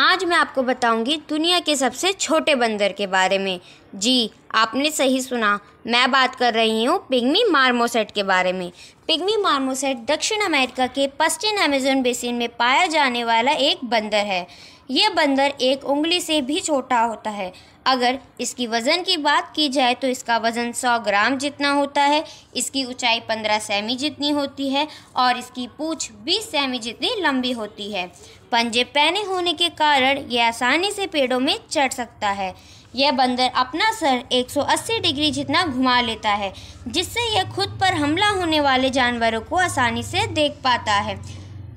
आज मैं आपको बताऊंगी दुनिया के सबसे छोटे बंदर के बारे में जी आपने सही सुना मैं बात कर रही हूँ पिग्मी मार्मोसेट के बारे में पिग्मी मार्मोसेट दक्षिण अमेरिका के पश्चिम अमेजन बेसिन में पाया जाने वाला एक बंदर है यह बंदर एक उंगली से भी छोटा होता है अगर इसकी वज़न की बात की जाए तो इसका वज़न 100 ग्राम जितना होता है इसकी ऊंचाई 15 सेमी जितनी होती है और इसकी पूछ 20 सेमी जितनी लंबी होती है पंजे पहने होने के कारण यह आसानी से पेड़ों में चढ़ सकता है यह बंदर अपना सर 180 डिग्री जितना घुमा लेता है जिससे यह खुद पर हमला होने वाले जानवरों को आसानी से देख पाता है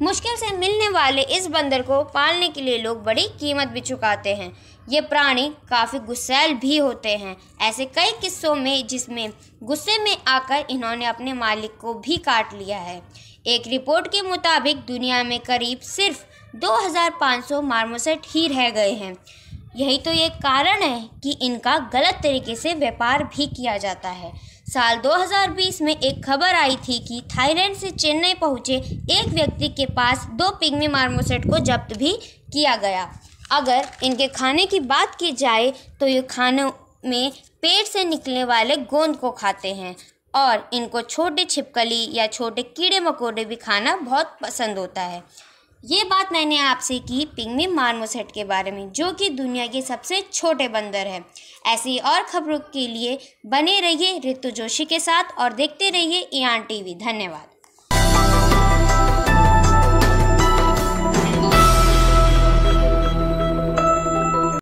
मुश्किल से मिलने वाले इस बंदर को पालने के लिए लोग बड़ी कीमत भी चुकाते हैं ये प्राणी काफ़ी गुस्सैल भी होते हैं ऐसे कई किस्सों में जिसमें गुस्से में आकर इन्होंने अपने मालिक को भी काट लिया है एक रिपोर्ट के मुताबिक दुनिया में करीब सिर्फ 2500 मार्मोसेट ही रह गए हैं यही तो ये कारण है कि इनका गलत तरीके से व्यापार भी किया जाता है साल 2020 में एक खबर आई थी कि थाईलैंड से चेन्नई पहुंचे एक व्यक्ति के पास दो पिग्मी मार्मोसेट को जब्त भी किया गया अगर इनके खाने की बात की जाए तो ये खानों में पेट से निकलने वाले गोंद को खाते हैं और इनको छोटे छिपकली या छोटे कीड़े मकोड़े भी खाना बहुत पसंद होता है ये बात मैंने आपसे की पिंगमी मार्मोसेट के बारे में जो कि दुनिया के सबसे छोटे बंदर है ऐसी और खबरों के लिए बने रहिए ऋतु जोशी के साथ और देखते रहिए ईआन टीवी धन्यवाद